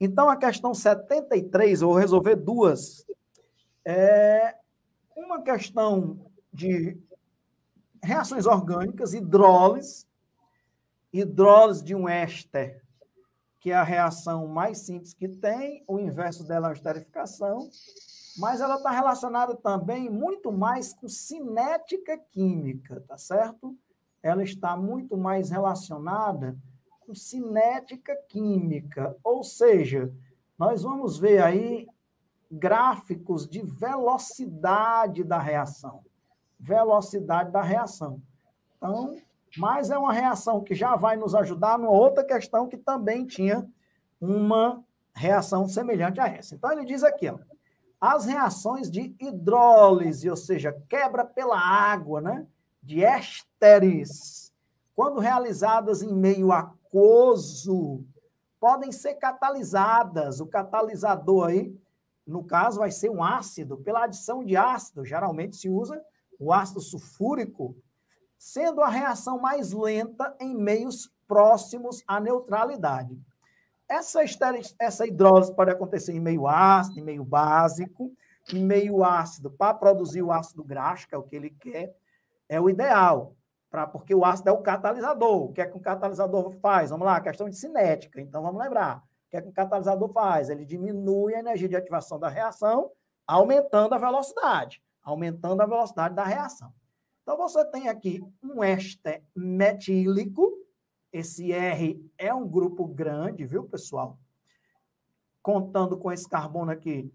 Então, a questão 73, eu vou resolver duas. É uma questão de reações orgânicas, hidrólise, hidrólise de um éster, que é a reação mais simples que tem, o inverso dela é a esterificação, mas ela está relacionada também muito mais com cinética química, tá certo? Ela está muito mais relacionada com cinética química, ou seja, nós vamos ver aí gráficos de velocidade da reação. Velocidade da reação. Então, mas é uma reação que já vai nos ajudar numa outra questão que também tinha uma reação semelhante a essa. Então, ele diz aqui, ó, as reações de hidrólise, ou seja, quebra pela água, né? De ésteres, quando realizadas em meio a mucoso podem ser catalisadas. O catalisador aí, no caso, vai ser um ácido, pela adição de ácido, geralmente se usa o ácido sulfúrico, sendo a reação mais lenta em meios próximos à neutralidade. Essa, essa hidrólise pode acontecer em meio ácido, em meio básico, em meio ácido, para produzir o ácido graxo, que é o que ele quer, é o ideal. Pra, porque o ácido é o catalisador. O que é que um catalisador faz? Vamos lá, questão de cinética. Então, vamos lembrar. O que é que um catalisador faz? Ele diminui a energia de ativação da reação, aumentando a velocidade. Aumentando a velocidade da reação. Então, você tem aqui um éster metílico. Esse R é um grupo grande, viu, pessoal? Contando com esse carbono aqui,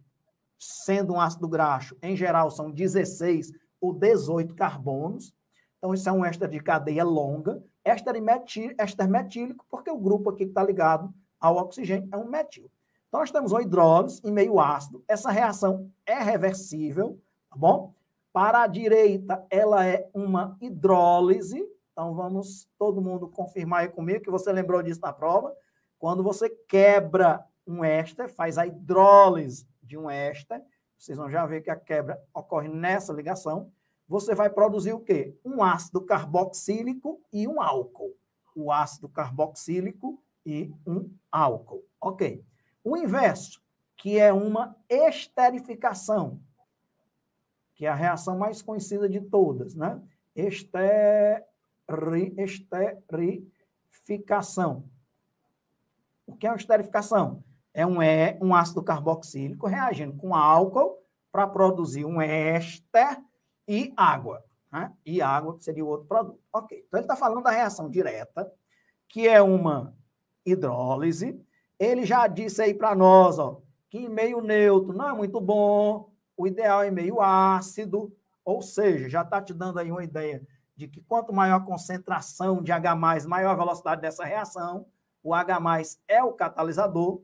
sendo um ácido graxo, em geral são 16 ou 18 carbonos. Então, isso é um éster de cadeia longa, éster, metil, éster metílico, porque o grupo aqui que está ligado ao oxigênio é um metil. Então, nós temos um hidrólise em meio ácido. Essa reação é reversível, tá bom? Para a direita, ela é uma hidrólise. Então, vamos todo mundo confirmar aí comigo que você lembrou disso na prova. Quando você quebra um éster, faz a hidrólise de um éster, vocês vão já ver que a quebra ocorre nessa ligação você vai produzir o quê? Um ácido carboxílico e um álcool. O ácido carboxílico e um álcool. Ok. O inverso, que é uma esterificação, que é a reação mais conhecida de todas, né? Esteri, esterificação. O que é uma esterificação? É um, é um ácido carboxílico reagindo com álcool para produzir um éster e água. Né? E água seria o outro produto. Ok. Então, ele está falando da reação direta, que é uma hidrólise. Ele já disse aí para nós ó, que em meio neutro não é muito bom, o ideal é meio ácido, ou seja, já está te dando aí uma ideia de que quanto maior a concentração de H, maior a velocidade dessa reação. O H é o catalisador,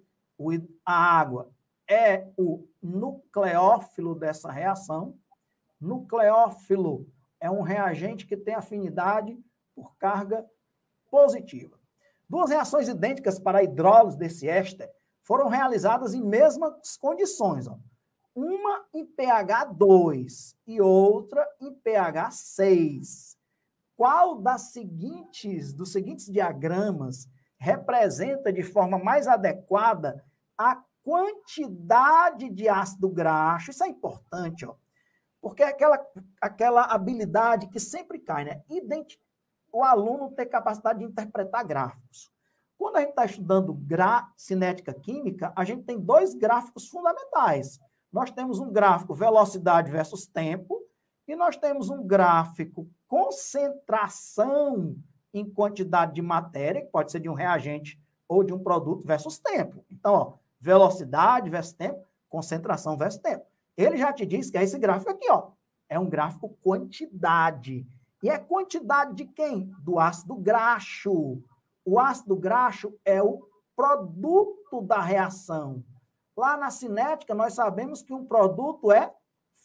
a água é o nucleófilo dessa reação, nucleófilo é um reagente que tem afinidade por carga positiva. Duas reações idênticas para a hidrólise desse éster foram realizadas em mesmas condições. Ó. Uma em pH 2 e outra em pH 6. Qual das seguintes, dos seguintes diagramas representa de forma mais adequada a quantidade de ácido graxo? Isso é importante, ó porque é aquela, aquela habilidade que sempre cai, né? Ident... O aluno ter capacidade de interpretar gráficos. Quando a gente está estudando gra... cinética química, a gente tem dois gráficos fundamentais. Nós temos um gráfico velocidade versus tempo, e nós temos um gráfico concentração em quantidade de matéria, que pode ser de um reagente ou de um produto versus tempo. Então, ó, velocidade versus tempo, concentração versus tempo. Ele já te diz que é esse gráfico aqui, ó. É um gráfico quantidade. E é quantidade de quem? Do ácido graxo. O ácido graxo é o produto da reação. Lá na cinética, nós sabemos que um produto é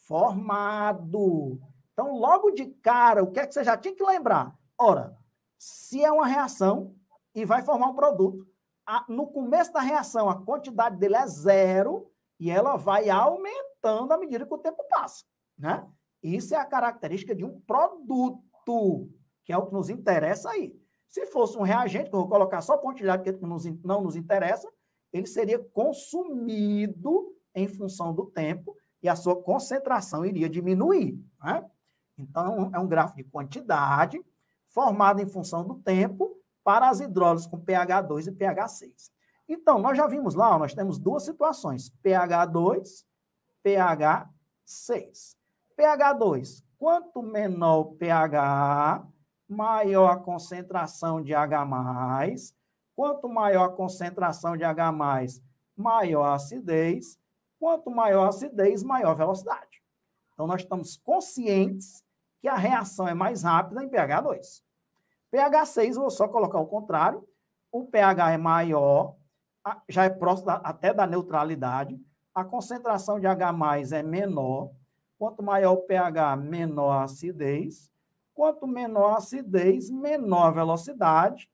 formado. Então, logo de cara, o que é que você já tinha que lembrar? Ora, se é uma reação e vai formar um produto, a, no começo da reação, a quantidade dele é zero e ela vai aumentar aumentando à medida que o tempo passa, né? Isso é a característica de um produto, que é o que nos interessa aí. Se fosse um reagente, que eu vou colocar só pontilhado, que não nos interessa, ele seria consumido em função do tempo e a sua concentração iria diminuir. Né? Então, é um gráfico de quantidade formado em função do tempo para as hidrólises com pH 2 e pH 6. Então, nós já vimos lá, ó, nós temos duas situações, pH 2 pH 6. pH 2. Quanto menor o pH, maior a concentração de H+. Quanto maior a concentração de H+, maior a acidez. Quanto maior a acidez, maior a velocidade. Então, nós estamos conscientes que a reação é mais rápida em pH 2. pH 6, vou só colocar o contrário. O pH é maior, já é próximo até da neutralidade a concentração de H é menor. Quanto maior o pH, menor a acidez. Quanto menor a acidez, menor a velocidade.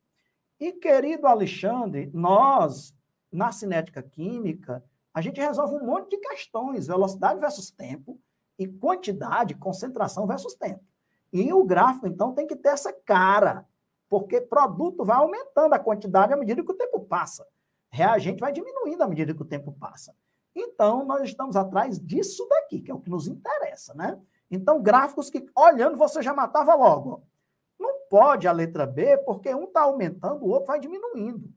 E, querido Alexandre, nós, na cinética química, a gente resolve um monte de questões: velocidade versus tempo e quantidade, concentração versus tempo. E o gráfico, então, tem que ter essa cara, porque produto vai aumentando a quantidade à medida que o tempo passa. Reagente vai diminuindo à medida que o tempo passa. Então, nós estamos atrás disso daqui, que é o que nos interessa, né? Então, gráficos que, olhando, você já matava logo. Não pode a letra B, porque um está aumentando, o outro vai diminuindo.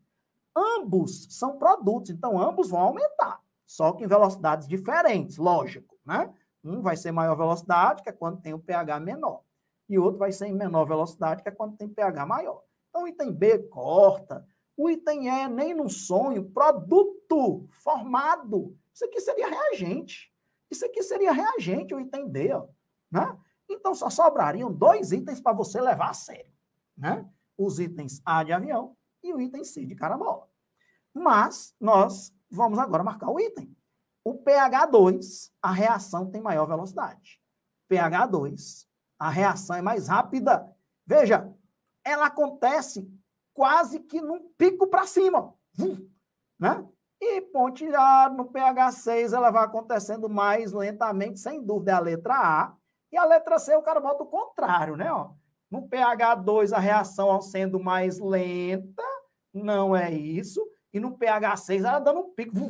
Ambos são produtos, então ambos vão aumentar, só que em velocidades diferentes, lógico, né? Um vai ser maior velocidade, que é quando tem o pH menor, e outro vai ser em menor velocidade, que é quando tem pH maior. Então, o item B corta. O item E, nem no sonho, produto formado isso aqui seria reagente. Isso aqui seria reagente, o item D, ó, né? Então só sobrariam dois itens para você levar a sério, né? Os itens A de avião e o item C de carabola. Mas nós vamos agora marcar o item. O pH2, a reação tem maior velocidade. pH2, a reação é mais rápida. Veja, ela acontece quase que num pico para cima, né? E pontilhar no pH 6, ela vai acontecendo mais lentamente, sem dúvida, é a letra A. E a letra C, o cara bota o contrário, né? Ó, no pH 2, a reação ao sendo mais lenta, não é isso. E no pH 6, ela dando um pico, vum,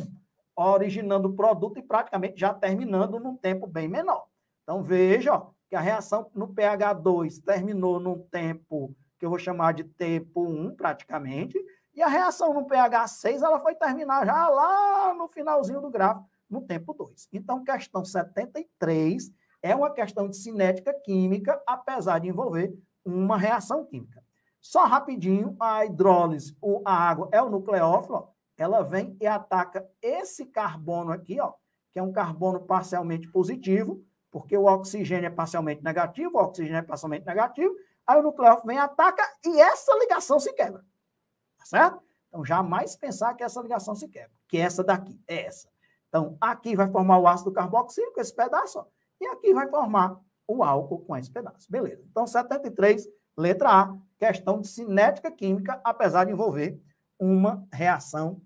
originando o produto e praticamente já terminando num tempo bem menor. Então, veja ó, que a reação no pH 2 terminou num tempo que eu vou chamar de tempo 1, praticamente, e a reação no pH 6 ela foi terminar já lá no finalzinho do gráfico, no tempo 2. Então, questão 73 é uma questão de cinética química, apesar de envolver uma reação química. Só rapidinho, a hidrólise, a água é o nucleófilo, ela vem e ataca esse carbono aqui, ó, que é um carbono parcialmente positivo, porque o oxigênio é parcialmente negativo, o oxigênio é parcialmente negativo, aí o nucleófilo vem e ataca e essa ligação se quebra certo? Então, jamais pensar que essa ligação se quebra, que essa daqui é essa. Então, aqui vai formar o ácido carboxílico, esse pedaço, ó, e aqui vai formar o álcool com esse pedaço. Beleza. Então, 73, letra A, questão de cinética química, apesar de envolver uma reação